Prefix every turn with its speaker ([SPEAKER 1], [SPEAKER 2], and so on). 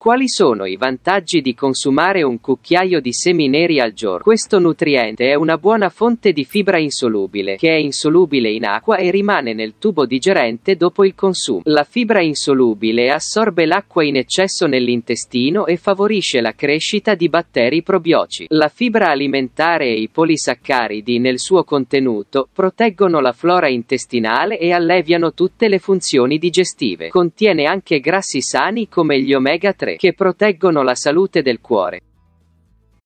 [SPEAKER 1] Quali sono i vantaggi di consumare un cucchiaio di semi neri al giorno? Questo nutriente è una buona fonte di fibra insolubile, che è insolubile in acqua e rimane nel tubo digerente dopo il consumo. La fibra insolubile assorbe l'acqua in eccesso nell'intestino e favorisce la crescita di batteri probioci. La fibra alimentare e i polisaccaridi nel suo contenuto proteggono la flora intestinale e alleviano tutte le funzioni digestive. Contiene anche grassi sani come gli omega 3 che proteggono la salute del cuore.